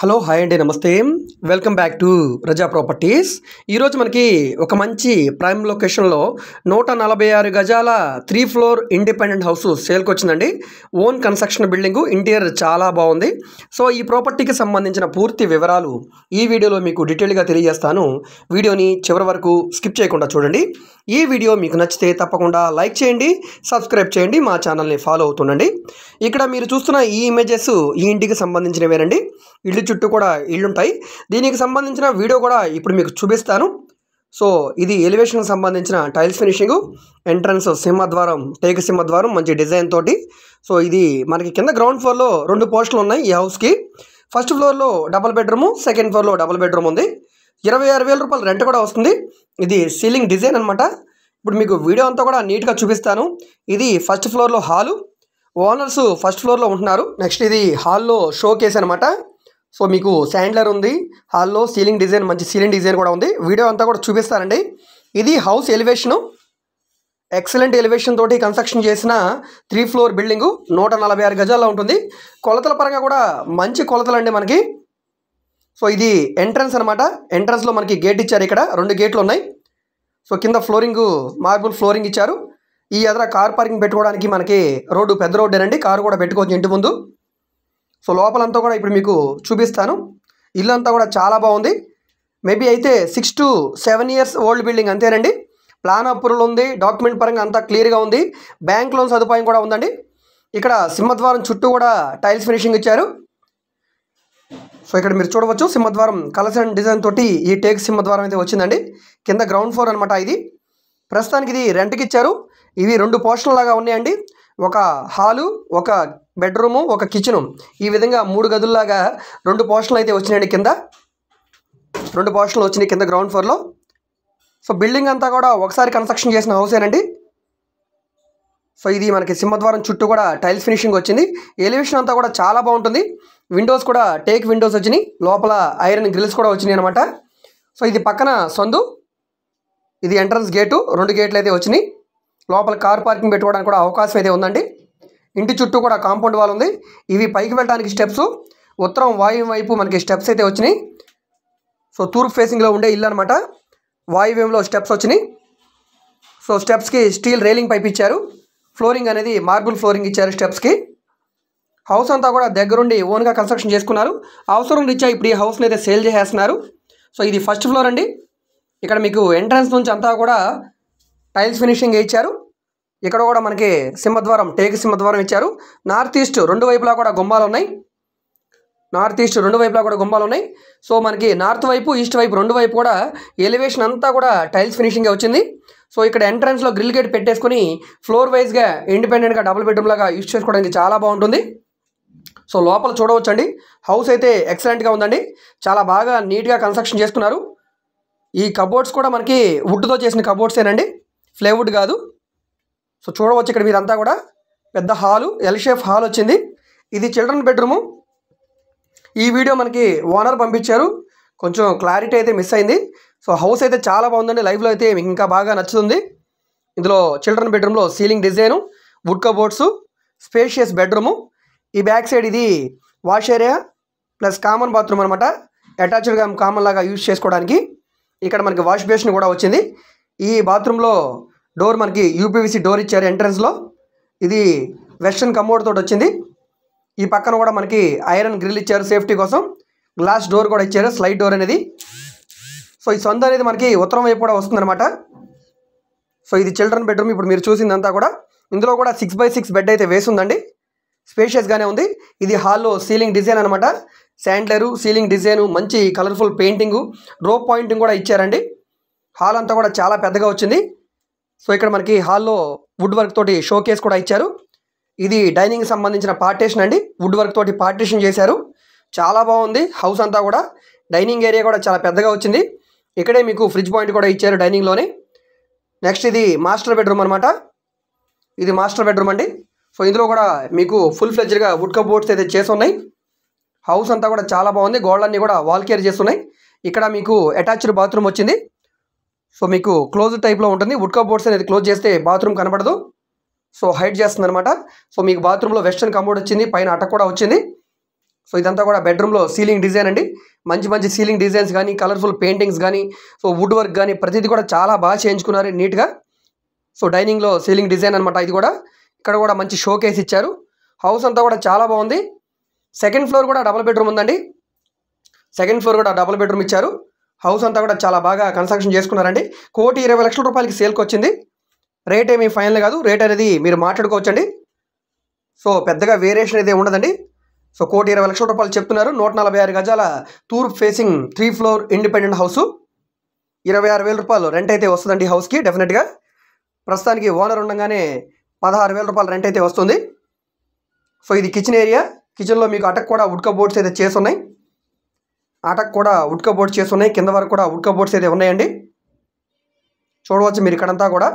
hello hi అండి నమస్తే welcome back to Raza properties ఈరోజు మనకి ఒక మంచి ప్రైమ్ లొకేషన్లో నూట నలభై ఆరు గజాల త్రీ ఫ్లోర్ ఇండిపెండెంట్ హౌస్ సేల్కి వచ్చిందండి ఓన్ కన్స్ట్రక్షన్ బిల్డింగు ఇంటీరియర్ చాలా బాగుంది సో ఈ ప్రాపర్టీకి సంబంధించిన పూర్తి వివరాలు ఈ వీడియోలో మీకు డీటెయిల్గా తెలియజేస్తాను వీడియోని చివరి వరకు స్కిప్ చేయకుండా చూడండి ఈ వీడియో మీకు నచ్చితే తప్పకుండా లైక్ చేయండి సబ్స్క్రైబ్ చేయండి మా ఛానల్ని ఫాలో అవుతుండండి ఇక్కడ మీరు చూస్తున్న ఈ ఇమేజెస్ ఈ ఇంటికి సంబంధించినవేనండి ఇల్లు చుట్టూ కూడా ఇళ్ళుంటాయి దీనికి సంబంధించిన వీడియో కూడా ఇప్పుడు మీకు చూపిస్తాను సో ఇది ఎలివేషన్కి సంబంధించిన టైల్స్ ఫినిషింగ్ ఎంట్రన్స్ సింహద్వారం టేక సింహద్వారం మంచి డిజైన్ తోటి సో ఇది మనకి కింద గ్రౌండ్ ఫ్లోర్లో రెండు పోస్టులు ఉన్నాయి ఈ హౌస్కి ఫస్ట్ ఫ్లోర్లో డబల్ బెడ్రూము సెకండ్ ఫ్లోర్లో డబల్ బెడ్రూమ్ ఉంది ఇరవై ఆరు వేల రూపాయలు రెంట్ కూడా వస్తుంది ఇది సీలింగ్ డిజైన్ అనమాట ఇప్పుడు మీకు వీడియో అంతా కూడా నీట్గా చూపిస్తాను ఇది ఫస్ట్ ఫ్లోర్లో హాలు ఓనర్స్ ఫస్ట్ ఫ్లోర్లో ఉంటున్నారు నెక్స్ట్ ఇది హాల్లో షో కేస్ అనమాట సో మీకు శాండ్లర్ ఉంది హాల్లో సీలింగ్ డిజైన్ మంచి సీలింగ్ డిజైన్ కూడా ఉంది వీడియో అంతా కూడా చూపిస్తానండి ఇది హౌస్ ఎలివేషను ఎక్సలెంట్ ఎలివేషన్ తోటి కన్స్ట్రక్షన్ చేసిన త్రీ ఫ్లోర్ బిల్డింగు నూట నలభై ఆరు గజాల్లో ఉంటుంది కొలతల పరంగా కూడా మంచి కొలతలండి మనకి సో ఇది ఎంట్రన్స్ అనమాట ఎంట్రన్స్లో మనకి గేట్ ఇచ్చారు ఇక్కడ రెండు గేట్లు ఉన్నాయి సో కింద ఫ్లోరింగ్ మార్బుల్ ఫ్లోరింగ్ ఇచ్చారు ఈ అదర కార్ పార్కింగ్ పెట్టుకోవడానికి మనకి రోడ్డు పెద్ద రోడ్డేనండి కారు కూడా పెట్టుకోవచ్చు ఇంటి ముందు సో లోపలంతా కూడా ఇప్పుడు మీకు చూపిస్తాను ఇల్లు అంతా కూడా చాలా బాగుంది మేబీ అయితే six to seven years old building అంతేనండి ప్లాన్ అప్రూవల్ ఉంది డాక్యుమెంట్ పరంగా అంతా క్లియర్గా ఉంది బ్యాంక్ లోన్ సదుపాయం కూడా ఉందండి ఇక్కడ సింహద్వారం చుట్టూ కూడా టైల్స్ ఫినిషింగ్ ఇచ్చారు సో ఇక్కడ మీరు చూడవచ్చు సింహద్వారం కలర్స్ అండ్ డిజైన్ తోటి ఈ టేక్ సింహద్వారం అయితే వచ్చిందండి కింద గ్రౌండ్ ఫ్లోర్ అనమాట ఇది ప్రస్తుతానికి ఇది రెంట్కి ఇచ్చారు ఇవి రెండు లాగా ఉన్నాయండి ఒక హాలు ఒక బెడ్రూము ఒక కిచెను ఈ విధంగా మూడు గదుల్లాగా రెండు పోర్షన్లు అయితే వచ్చినాయండి కింద రెండు పోర్షన్లు వచ్చినాయి కింద గ్రౌండ్ ఫ్లోర్లో సో బిల్డింగ్ అంతా కూడా ఒకసారి కన్స్ట్రక్షన్ చేసిన హౌసేనండి సో ఇది మనకి సింహద్వారం చుట్టూ కూడా టైల్స్ ఫినిషింగ్ వచ్చింది ఎలివేషన్ అంతా కూడా చాలా బాగుంటుంది విండోస్ కూడా టేక్ విండోస్ వచ్చినాయి లోపల ఐరన్ గ్రిల్స్ కూడా వచ్చినాయి అనమాట సో ఇది పక్కన సందు ఇది ఎంట్రన్స్ గేటు రెండు గేట్లు అయితే వచ్చినాయి లోపల కార్ పార్కింగ్ పెట్టుకోవడానికి కూడా అవకాశం అయితే ఉందండి ఇంటి చుట్టూ కూడా కాంపౌండ్ వాల్ ఉంది ఇవి పైకి వెళ్ళడానికి స్టెప్స్ ఉత్తరం వాయువ్యం వైపు మనకి స్టెప్స్ అయితే వచ్చినాయి సో తూర్పు ఫేసింగ్లో ఉండే ఇల్లు అనమాట వాయువ్యంలో స్టెప్స్ వచ్చినాయి సో స్టెప్స్కి స్టీల్ రైలింగ్ పైప్ ఇచ్చారు ఫ్లోరింగ్ అనేది మార్బుల్ ఫ్లోరింగ్ ఇచ్చారు స్టెప్స్కి హౌస్ అంతా కూడా దగ్గరుండి ఓన్గా కన్స్ట్రక్షన్ చేసుకున్నారు అవసరం రీత్యా ఇప్పుడు ఈ హౌస్ని అయితే సేల్ చేసేస్తున్నారు సో ఇది ఫస్ట్ ఫ్లోర్ అండి ఇక్కడ మీకు ఎంట్రన్స్ నుంచి అంతా కూడా టైల్స్ ఫినిషింగ్ ఇచ్చారు ఇక్కడ కూడా మనకి సింహద్వారం టేక్ సింహద్వారం ఇచ్చారు నార్త్ ఈస్ట్ రెండు వైపులా కూడా గుమ్మాలు ఉన్నాయి నార్త్ ఈస్ట్ రెండు వైపులా కూడా గుమ్మాలు ఉన్నాయి సో మనకి నార్త్ వైపు ఈస్ట్ వైపు రెండు వైపు కూడా ఎలివేషన్ అంతా కూడా టైల్స్ ఫినిషింగ్గా వచ్చింది సో ఇక్కడ ఎంట్రన్స్లో గ్రిల్ గేట్ పెట్టేసుకుని ఫ్లోర్ వైజ్గా ఇండిపెండెంట్గా డబుల్ బెడ్రూమ్ లాగా యూజ్ చేసుకోవడానికి చాలా బాగుంటుంది సో లోపల చూడవచ్చండి హౌస్ అయితే ఎక్సలెంట్గా ఉందండి చాలా బాగా నీట్గా కన్స్ట్రక్షన్ చేసుకున్నారు ఈ కబోర్డ్స్ కూడా మనకి వుడ్తో చేసిన కబోర్డ్సేనండి ఫ్లేవుడ్ కాదు సో చూడవచ్చు ఇక్కడ మీరంతా కూడా పెద్ద హాలు ఎల్ షేఫ్ హాల్ వచ్చింది ఇది చిల్డ్రన్ బెడ్రూము ఈ వీడియో మనకి ఓనర్ పంపించారు కొంచెం క్లారిటీ అయితే మిస్ అయింది సో హౌస్ అయితే చాలా బాగుందండి లైఫ్లో అయితే మీకు ఇంకా బాగా నచ్చుతుంది ఇందులో చిల్డ్రన్ బెడ్రూమ్లో ceiling design wood cupboards spacious bedroom ఈ బ్యాక్ సైడ్ ఇది wash area plus common bathroom అనమాట అటాచ్డ్గా కామన్ లాగా యూజ్ చేసుకోవడానికి ఇక్కడ మనకి వాష్ బేసిన్ కూడా వచ్చింది ఈ బాత్రూంలో డోర్ మనకి యూపీవీసీ డోర్ ఇచ్చారు ఎంట్రన్స్లో ఇది వెస్ట్రన్ కమోడ్ తోటి వచ్చింది ఈ పక్కన కూడా మనకి ఐరన్ గ్రిల్ ఇచ్చారు సేఫ్టీ కోసం గ్లాస్ డోర్ కూడా ఇచ్చారు స్లైడ్ డోర్ అనేది సో ఈ సొంత అనేది మనకి ఉత్తరం వైపు కూడా వస్తుందన్నమాట సో ఇది చిల్డ్రన్ బెడ్రూమ్ ఇప్పుడు మీరు చూసిందంతా కూడా ఇందులో కూడా సిక్స్ బై సిక్స్ బెడ్ అయితే వేసిందండి స్పేషియస్గానే ఉంది ఇది హాల్లో సీలింగ్ డిజైన్ అనమాట శాండ్లరు సీలింగ్ డిజైను మంచి కలర్ఫుల్ పెయింటింగు రో పాయింటింగ్ కూడా ఇచ్చారండి హాల్ అంతా కూడా చాలా పెద్దగా వచ్చింది సో ఇక్కడ మనకి హాల్లో వుడ్ వర్క్ తోటి షోకేస్ కూడా ఇచ్చారు ఇది డైనింగ్ సంబంధించిన పార్టీషన్ అండి వుడ్ వర్క్ తోటి పార్టీషన్ చేశారు చాలా బాగుంది హౌస్ అంతా కూడా డైనింగ్ ఏరియా కూడా చాలా పెద్దగా వచ్చింది ఇక్కడే మీకు ఫ్రిడ్జ్ పాయింట్ కూడా ఇచ్చారు డైనింగ్లోనే నెక్స్ట్ ఇది మాస్టర్ బెడ్రూమ్ అనమాట ఇది మాస్టర్ బెడ్రూమ్ అండి సో ఇందులో కూడా మీకు ఫుల్ ఫ్లెజ్డ్గా వుడ్ కప్ బోర్డ్స్ అయితే చేస్తున్నాయి హౌస్ అంతా కూడా చాలా బాగుంది గోడలన్నీ కూడా వాల్ కేర్ చేస్తున్నాయి ఇక్కడ మీకు అటాచ్డ్ బాత్రూమ్ వచ్చింది సో మీకు క్లోజ్ టైప్లో ఉంటుంది వుడ్ కబోర్డ్స్ అనేది క్లోజ్ చేస్తే బాత్రూమ్ కనబడదు సో హైట్ చేస్తుంది అనమాట సో మీకు బాత్రూంలో వెస్ట్రన్ కంబోర్డ్ వచ్చింది పైన అట కూడా వచ్చింది సో ఇదంతా కూడా బెడ్రూమ్లో సీలింగ్ డిజైన్ అండి మంచి మంచి సీలింగ్ డిజైన్స్ కానీ కలర్ఫుల్ పెయింటింగ్స్ కానీ సో వుడ్ వర్క్ కానీ ప్రతిదీ కూడా చాలా బాగా చేయించుకున్నారు నీట్గా సో డైనింగ్లో సీలింగ్ డిజైన్ అనమాట ఇది కూడా ఇక్కడ కూడా మంచి షో ఇచ్చారు హౌస్ అంతా కూడా చాలా బాగుంది సెకండ్ ఫ్లోర్ కూడా డబల్ బెడ్రూమ్ ఉందండి సెకండ్ ఫ్లోర్ కూడా డబల్ బెడ్రూమ్ ఇచ్చారు హౌస్ అంతా కూడా చాలా బాగా కన్స్ట్రక్షన్ చేసుకున్నారండి కోటి ఇరవై లక్షల రూపాయలకి సేల్కి వచ్చింది రేట్ ఏమీ ఫైనల్ కాదు రేట్ అనేది మీరు మాట్లాడుకోవచ్చండి సో పెద్దగా వేరియేషన్ అయితే ఉండదండి సో కోటి ఇరవై లక్షల రూపాయలు చెప్తున్నారు నూట నలభై ఆరు గజాల తూర్పు facing three floor independent house ఇరవై ఆరు వేల రూపాయలు రెంట్ అయితే వస్తుందండి హౌస్కి డెఫినెట్గా ప్రస్తుతానికి ఓనర్ ఉండగానే పదహారు వేల రూపాయలు రెంట్ అయితే వస్తుంది సో ఇది కిచెన్ ఏరియా కిచెన్లో మీకు అటక్ కూడా ఉడక బోర్డ్స్ అయితే చేసి ఉన్నాయి ఆటకు కూడా ఉడక బోర్డ్స్ చేసి ఉన్నాయి కింద వరకు కూడా ఉడక బోర్డ్స్ అయితే ఉన్నాయండి చూడవచ్చు మీరు ఇక్కడంతా కూడా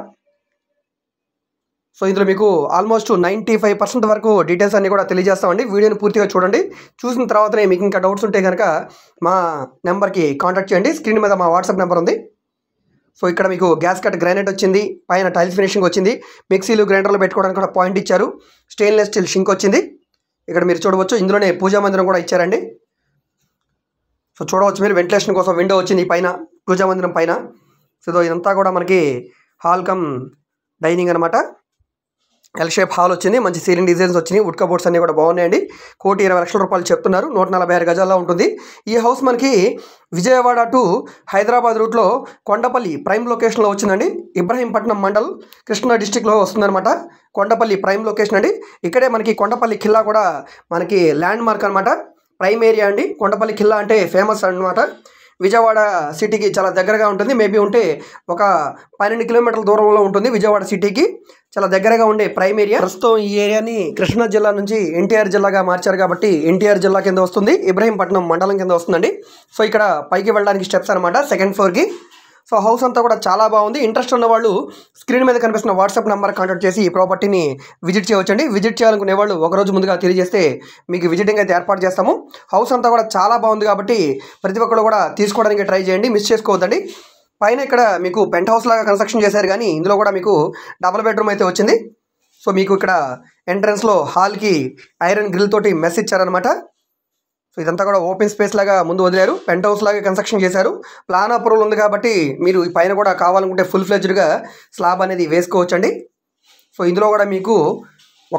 సో ఇందులో మీకు ఆల్మోస్ట్ నైంటీ ఫైవ్ పర్సెంట్ వరకు డీటెయిల్స్ అన్నీ కూడా తెలియజేస్తామండి వీడియోని పూర్తిగా చూడండి చూసిన తర్వాతనే మీకు ఇంకా డౌట్స్ ఉంటే కనుక మా నెంబర్కి కాంటాక్ట్ చేయండి స్క్రీన్ మీద మా వాట్సాప్ నెంబర్ ఉంది సో ఇక్కడ మీకు గ్యాస్ కట్ గ్రానైట్ వచ్చింది పైన టైల్స్ ఫినిషింగ్ వచ్చింది మిక్సీలు గ్రైండర్లు పెట్టుకోవడానికి కూడా పాయింట్ ఇచ్చారు స్టెయిన్లెస్ స్టీల్ షింక్ వచ్చింది ఇక్కడ మీరు చూడవచ్చు ఇందులోనే పూజా మందిరం కూడా ఇచ్చారండి సో చూడవచ్చు మీరు వెంటిలేషన్ కోసం విండో వచ్చింది పైన పూజామందిరం పైన సో ఇదంతా కూడా మనకి హాల్ కమ్ డైనింగ్ అనమాట ఎల్ షేప్ హాల్ వచ్చింది మంచి సీలింగ్ డిజైన్స్ వచ్చినాయి ఉడ్ కబోర్డ్స్ అన్నీ కూడా బాగున్నాయండి కోటి ఇరవై లక్షల రూపాయలు చెప్తున్నారు నూట నలభై ఆరు గజాల్లో ఉంటుంది ఈ హౌస్ మనకి విజయవాడ టు హైదరాబాద్ రూట్లో కొండపల్లి ప్రైమ్ లొకేషన్లో వచ్చిందండి ఇబ్రహీంపట్నం మండల్ కృష్ణా డిస్టిక్లో వస్తుందన్నమాట కొండపల్లి ప్రైమ్ లొకేషన్ అండి ఇక్కడే మనకి కొండపల్లి ఖిల్లా కూడా మనకి ల్యాండ్ మార్క్ అనమాట ప్రైమ్ ఏరియా అండి కొండపల్లి ఖిల్లా అంటే ఫేమస్ అనమాట విజయవాడ సిటీకి చాలా దగ్గరగా ఉంటుంది మేబీ ఉంటే ఒక పన్నెండు కిలోమీటర్ల దూరంలో ఉంటుంది విజయవాడ సిటీకి చాలా దగ్గరగా ఉండే ప్రైమ్ ఏరియా ప్రస్తుతం ఈ ఏరియాని కృష్ణా జిల్లా నుంచి ఎన్టీఆర్ జిల్లాగా మార్చారు కాబట్టి ఎన్టీఆర్ జిల్లా కింద వస్తుంది ఇబ్రహీంపట్నం మండలం కింద వస్తుందండి సో ఇక్కడ పైకి వెళ్ళడానికి స్టెప్స్ అనమాట సెకండ్ ఫ్లోర్కి సో హౌస్ అంతా కూడా చాలా బాగుంది ఇంట్రెస్ట్ ఉన్న వాళ్ళు స్క్రీన్ మీద కనిపిస్తున్న వాట్సాప్ నెంబర్ కాంటాక్ట్ చేసి ఈ ప్రాపర్టీని విజిట్ చేయవచ్చండి విజిట్ చేయాలనుకునే వాళ్ళు ఒకరోజు ముందుగా తెలియజేస్తే మీకు విజిటింగ్ అయితే ఏర్పాటు చేస్తాము హౌస్ అంతా కూడా చాలా బాగుంది కాబట్టి ప్రతి ఒక్కరు కూడా తీసుకోవడానికి ట్రై చేయండి మిస్ చేసుకోవద్దండి పైన ఇక్కడ మీకు పెంట్ హౌస్ లాగా కన్స్ట్రక్షన్ చేశారు కానీ ఇందులో కూడా మీకు డబుల్ బెడ్రూమ్ అయితే వచ్చింది సో మీకు ఇక్కడ ఎంట్రన్స్లో హాల్కి ఐరన్ గ్రిల్ తోటి మెస్ ఇచ్చారనమాట సో ఇదంతా కూడా ఓపెన్ స్పేస్ లాగా ముందు వదిలారు పెంట్ హౌస్ లాగా కన్స్ట్రక్షన్ చేశారు ప్లాన్ అప్రూవల్ ఉంది కాబట్టి మీరు పైన కూడా కావాలనుకుంటే ఫుల్ ఫ్లెజ్డ్గా స్లాబ్ అనేది వేసుకోవచ్చండి సో ఇందులో కూడా మీకు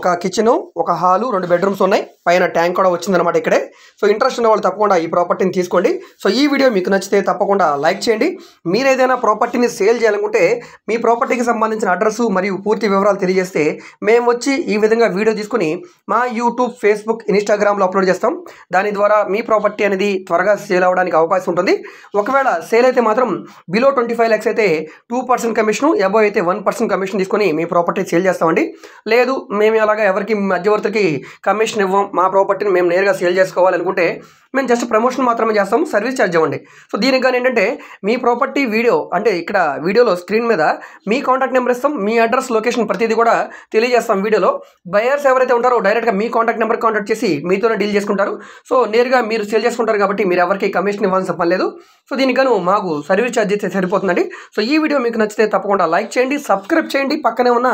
ఒక కిచెను ఒక హాలు రెండు బెడ్రూమ్స్ ఉన్నాయి పైన ట్యాంక్ కూడా వచ్చిందనమాట ఇక్కడే సో ఇంట్రెస్ట్ ఉన్న వాళ్ళు తప్పకుండా ఈ ప్రాపర్టీని తీసుకోండి సో ఈ వీడియో మీకు నచ్చితే తప్పకుండా లైక్ చేయండి మీరు ఏదైనా ప్రాపర్టీని సేల్ చేయాలనుకుంటే మీ ప్రాపర్టీకి సంబంధించిన అడ్రస్ మరియు పూర్తి వివరాలు తెలియజేస్తే మేము వచ్చి ఈ విధంగా వీడియో తీసుకుని మా యూట్యూబ్ ఫేస్బుక్ ఇన్స్టాగ్రామ్లో అప్లోడ్ చేస్తాం దాని ద్వారా మీ ప్రాపర్టీ అనేది త్వరగా సేల్ అవ్వడానికి అవకాశం ఉంటుంది ఒకవేళ సేల్ అయితే మాత్రం బిలో ట్వంటీ ఫైవ్ ల్యాక్స్ అయితే టూ పర్సెంట్ కమిషను ఎబో అయితే వన్ పర్సెంట్ కమిషన్ తీసుకొని మీ ప్రాపర్టీ సేల్ చేస్తామండి లేదు మేము అలాగా ఎవరికి మధ్యవర్తికి కమిషన్ ఇవ్వం మా ప్రాపర్టీని మేము నేరుగా సేల్ చేసుకోవాలనుకుంటే మేము జస్ట్ ప్రమోషన్ మాత్రమే చేస్తాం సర్వీస్ ఛార్జ్ ఇవ్వండి సో దీనికి కానీ ఏంటంటే మీ ప్రాపర్టీ వీడియో అంటే ఇక్కడ వీడియోలో స్క్రీన్ మీద మీ కాంటాక్ట్ నెంబర్ ఇస్తాం మీ అడ్రస్ లొకేషన్ ప్రతిదీ కూడా తెలియజేస్తాం వీడియోలో బయర్స్ ఎవరైతే ఉంటారో డైరెక్ట్గా మీ కాంటాక్ట్ నెంబర్ కాంటాక్ట్ చేసి మీతోనే డీల్ చేసుకుంటారు సో నేరుగా మీరు సేల్ చేసుకుంటారు కాబట్టి మీరు ఎవరికి కమిషన్ ఇవ్వాల్సిన పని లేదు సో దీనికను మాకు సర్వీస్ ఛార్జ్ అయితే సరిపోతుందండి సో ఈ వీడియో మీకు నచ్చితే తప్పకుండా లైక్ చేయండి సబ్స్క్రైబ్ చేయండి పక్కనే ఉన్న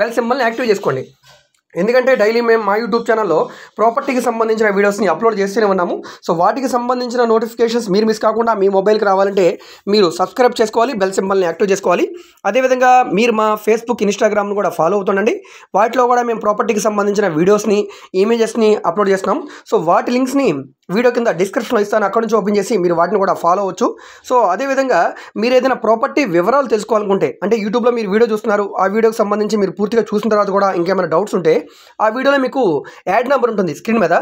బెల్ సింబల్ని యాక్టివ్ చేసుకోండి ఎందుకంటే డైలీ మేము మా యూట్యూబ్ ఛానల్లో ప్రాపర్టీకి సంబంధించిన వీడియోస్ని అప్లోడ్ చేస్తూనే ఉన్నాము సో వాటికి సంబంధించిన నోటిఫికేషన్స్ మీరు మిస్ కాకుండా మీ మొబైల్కి రావాలంటే మీరు సబ్స్క్రైబ్ చేసుకోవాలి బెల్ సింబల్ని యాక్టివ్ చేసుకోవాలి అదేవిధంగా మీరు మా ఫేస్బుక్ ఇన్స్టాగ్రామ్ను కూడా ఫాలో అవుతుండండి వాటిలో కూడా మేము ప్రాపర్టీకి సంబంధించిన వీడియోస్ని ఇమేజెస్ని అప్లోడ్ చేస్తున్నాం సో వాటి లింక్స్ని వీడియో కింద డిస్క్రిప్షన్లో ఇస్తాను అక్కడ నుంచి ఓపెన్ చేసి మీరు వాటిని కూడా ఫాలో అవ్వచ్చు సో అదేవిధంగా మీరు ఏదైనా ప్రాపర్టీ వివరాలు తెలుసుకోవాలనుకుంటే అంటే యూట్యూబ్లో మీరు వీడియో చూస్తున్నారు ఆ వీడియోకి సంబంధించి మీరు పూర్తిగా చూసిన తర్వాత కూడా ఇంకేమైనా డౌట్స్ ఉంటే ఆ వీడియోలో మీకు యాడ్ నెంబర్ ఉంటుంది స్క్రీన్ మీద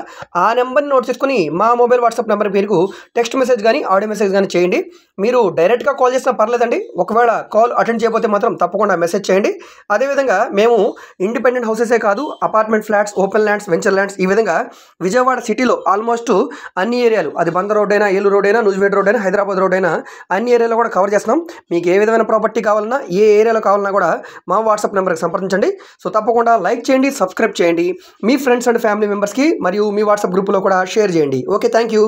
ఆ నెంబర్ని నోట్ చేసుకుని మా మొబైల్ వాట్సాప్ నెంబర్ పేరుకు టెక్స్ట్ మెసేజ్ కానీ ఆడియో మెసేజ్ కానీ చేయండి మీరు డైరెక్ట్గా కాల్ చేసినా పర్లేదండి ఒకవేళ కాల్ అటెండ్ చేయకపోతే మాత్రం తప్పకుండా మెసేజ్ చేయండి అదేవిధంగా మేము ఇండిపెండెంట్ హౌసెసే కాదు apartment flats open lands venture lands ఈ విధంగా విజయవాడ సిటీలో ఆల్మోస్ట్ అన్ని ఏరియాలు అది బంద రోడ్ అయినా ఏలూరు రోడ్ అయినా నూజివేడ్ రోడ్ అయినా హైదరాబాద్ రోడ్ అయినా అన్ని ఏరియాలో కూడా కవర్ చేస్తున్నాం మీకు ఏ విధమైన ప్రాపర్టీ కావాలన్నా ఏ ఏరియాలో కావాలన్నా కూడా మా వాట్సాప్ నెంబర్కి సంప్రదించండి సో తప్పకుండా లైక్ చేయండి సబ్స్క్రైబ్ చేయండి మీ ఫ్రెండ్స్ అండ్ ఫ్యామిలీ మెంబర్స్కి మరియు మీ వాట్సాప్ గ్రూప్లో కూడా షేర్ చేయండి ఓకే థ్యాంక్ యూ